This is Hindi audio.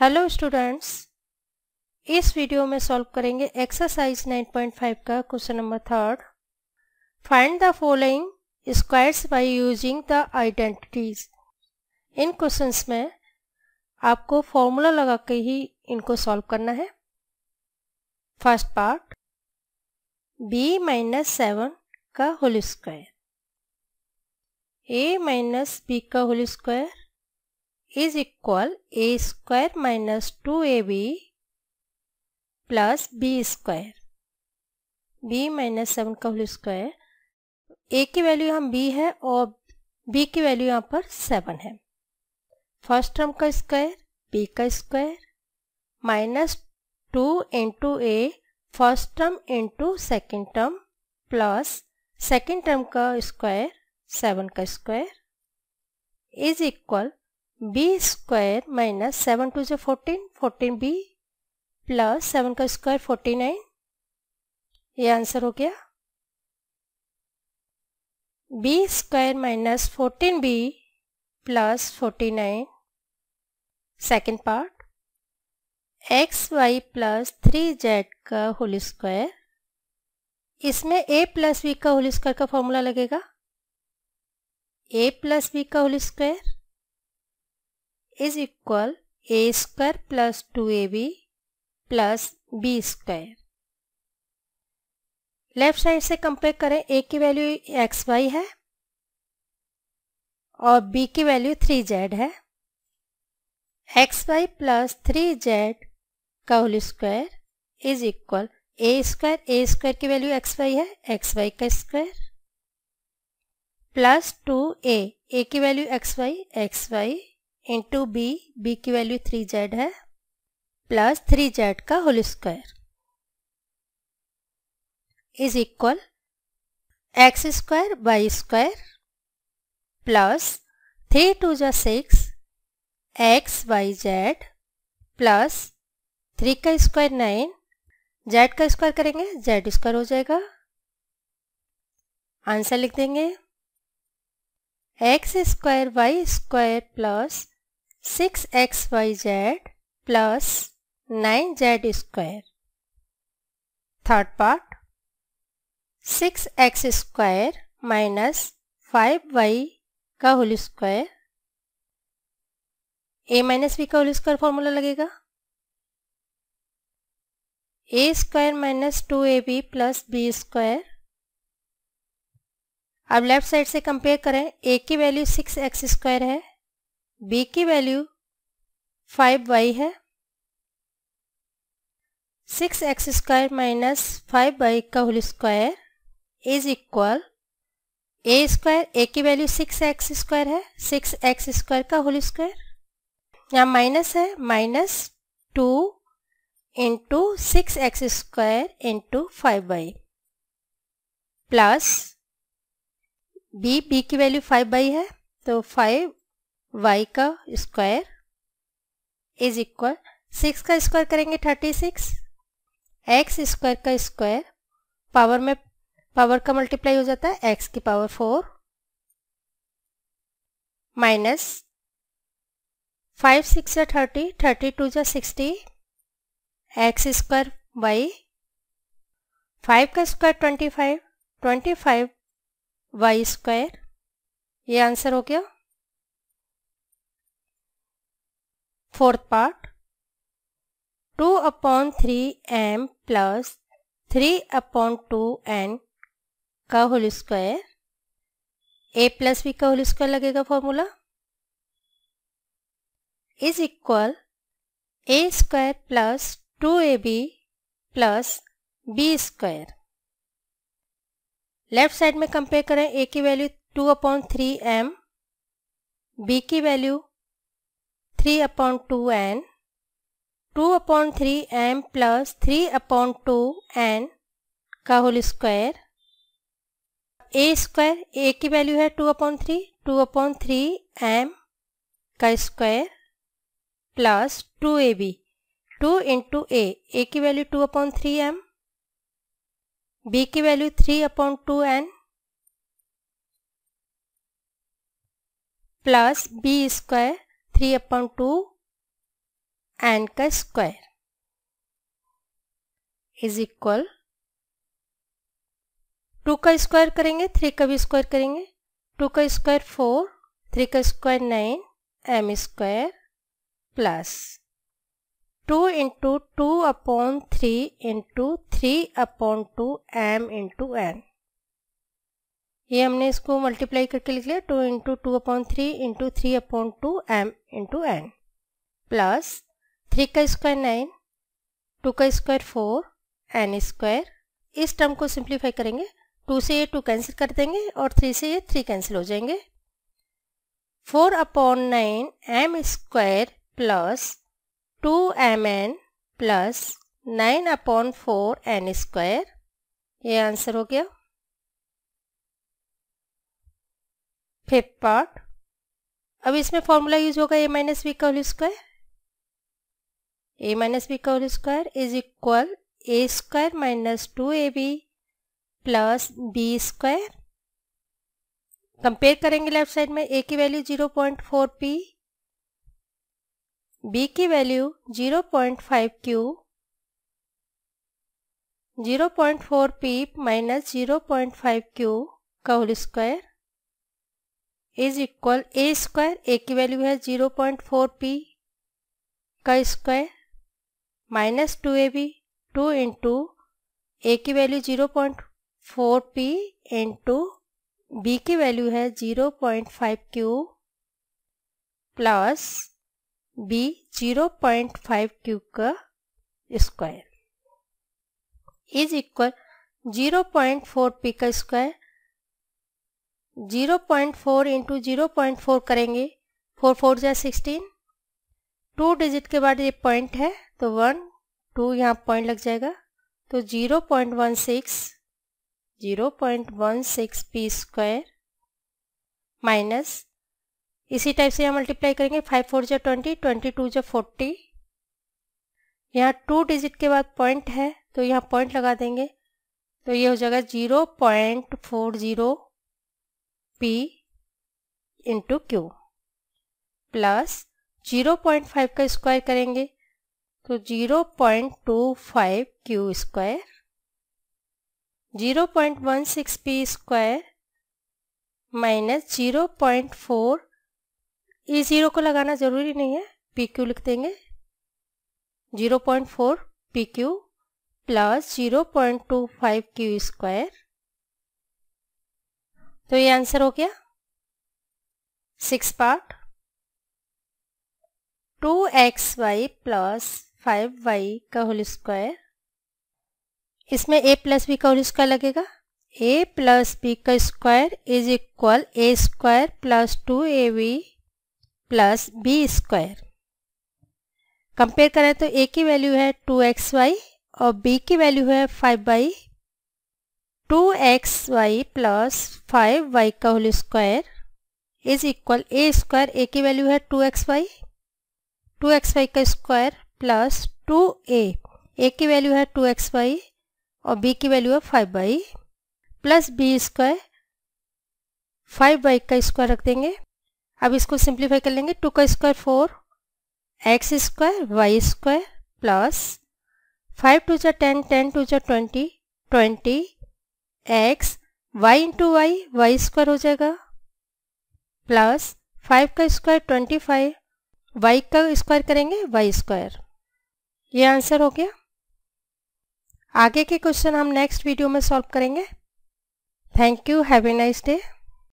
हेलो स्टूडेंट्स इस वीडियो में सॉल्व करेंगे एक्सरसाइज 9.5 का question number third find the following squares by using the identities इन क्वेश्चंस में आपको फॉर्मूला लगा के ही इनको सॉल्व करना है first part b minus seven का whole square a minus B का whole square is equal a square minus 2ab plus B square B minus seven का होल स्क्वायर ए की वैल्यू यहाँ बी है और बी की वैल्यू यहाँ पर सेवन है फर्स्ट टर्म का स्क्वायर बी का square minus two into A first term into second term plus second term का स्क्वायर सेवन का square is equal B square minus seven two जो fourteen fourteen B plus seven का स्क्वायर फोर्टी नाइन ये आंसर हो गया B square minus fourteen B plus forty nine second part X Y plus three Z का होल स्क्वायर इसमें ए प्लस बी का होल स्क्वायर का फॉर्मूला लगेगा ए प्लस बी का whole square is equal A square plus two A B plus B square left side से कंपेयर करें ए की वैल्यू एक्स वाई है और बी की वैल्यू थ्री जेड है X Y plus three Z का whole square is equal A square A square की वैल्यू एक्स वाई है एक्स वाई का square plus two A A की value X Y X Y into B B की वैल्यू थ्री जेड है प्लस थ्री जेड का whole square is equal X square Y square plus three two जा six X Y Z plus three का स्क्वायर नाइन जेड का स्क्वायर करेंगे जेड स्क्वायर हो जाएगा आंसर लिख देंगे X square Y square plus six X Y Z plus nine Z square third part six X square minus five Y का whole square A minus B का होल स्क्वायर फॉर्मूला लगेगा A square minus two A B plus B square अब लेफ्ट साइड से कंपेयर करें ए की वैल्यू सिक्स एक्स स्क्वायर है बी की वैल्यू फाइव है six X square minus five Y का whole square is equal A square A की वैल्यू सिक्स एक्स स्क्वायर है सिक्स एक्स स्क्वायर का होल स्क्वायर यहाँ माइनस है minus two into six X square into five Y plus B B की वैल्यू फाइव बाई है तो फाइव वाई का स्क्वायर इज इक्वल सिक्स का स्क्वायर करेंगे थर्टी सिक्स एक्स स्क्वायर का स्क्वायर पावर में पावर का मल्टीप्लाई हो जाता है एक्स की power four minus five six या थर्टी थर्टी टू या sixty X square Y five का square twenty five twenty five Y square ये आंसर हो गया fourth part two upon three M plus three upon two N का whole square A plus B का होल स्क्वायर लगेगा formula is equal A square plus two A B plus B square left side में कंपेयर करें ए की value two upon three M B की value three upon two N two upon three M plus three upon two N का whole square A square A की वैल्यू है two upon three two upon three M का square plus two A B two into A A की value two upon three M B की value three upon two N plus B square three upon two N का स्क्वायर इज इक्वल टू का स्क्वायर करेंगे थ्री का भी स्क्वायर करेंगे टू का स्क्वायर फोर थ्री का square nine M square plus two into two upon three into three upon two M into N ये हमने इसको मल्टीप्लाई करके लिख लिया two into two upon three into three upon two M into N plus three का स्क्वायर नाइन टू का स्क्वायर फोर एन स्क्वायर इस टर्म को सिंप्लीफाई करेंगे टू से ये टू कैंसिल कर देंगे और थ्री से ये थ्री कैंसिल हो जाएंगे four upon nine M square plus two M N plus nine upon four N square ये आंसर हो गया फिफ्थ पार्ट अब इसमें फॉर्मूला यूज होगा ए माइनस बी का whole square A minus B का whole square is equal A square minus two A B plus B square compare करेंगे लेफ्ट साइड में ए की value zero point four P B की value zero point five Q zero point four P minus zero point five Q का whole square is equal A square A की वैल्यू है जीरो पॉइंट फोर पी का square minus two A B two into A की value zero point four P into B की वैल्यू है zero point five Q plus B zero point five Q का square is equal zero point four P का square zero point four into zero point four करेंगे फोर फोर जै सिक्सटीन टू डिजिट के बाद ये पॉइंट है तो वन टू यहाँ पॉइंट लग जाएगा तो zero point one six zero point one six P square minus इसी टाइप से यहाँ मल्टीप्लाई करेंगे फाइव फोर जै ट्वेंटी ट्वेंटी टू जै फोर्टी यहाँ टू डिजिट के बाद पॉइंट है तो यहाँ पॉइंट लगा देंगे तो ये हो जाएगा zero point four zero P into Q plus zero point five का स्क्वायर करेंगे तो zero point two five Q square zero point one six P square minus zero point four ये जीरो को लगाना ज़रूरी नहीं है पी क्यू लिख देंगे zero point four P Q plus zero point two five Q square तो ये आंसर हो गया six part two X Y plus five Y का होल स्क्वायर इसमें ए प्लस बी का होल स्क्वायर लगेगा ए प्लस बी का square is equal A square plus two A B plus B square compare करें तो ए की वैल्यू है टू एक्स वाई और बी की वैल्यू है five Y two X Y plus five Y का whole square is equal A square A की वैल्यू है two X Y two X Y का square plus two A A की वैल्यू है टू एक्स वाई और बी की वैल्यू है five Y plus B square five Y का स्क्वायर रख देंगे अब इसको सिंप्लीफाई कर लेंगे टू का square four X square Y square plus five two जो टेन टेन टू जो twenty twenty X Y into Y Y square हो जाएगा प्लस फाइव का स्क्वायर ट्वेंटी फाइव वाई का स्क्वायर करेंगे वाई स्क्वायर ये आंसर हो गया आगे के क्वेश्चन हम नेक्स्ट वीडियो में सॉल्व करेंगे thank you have a nice day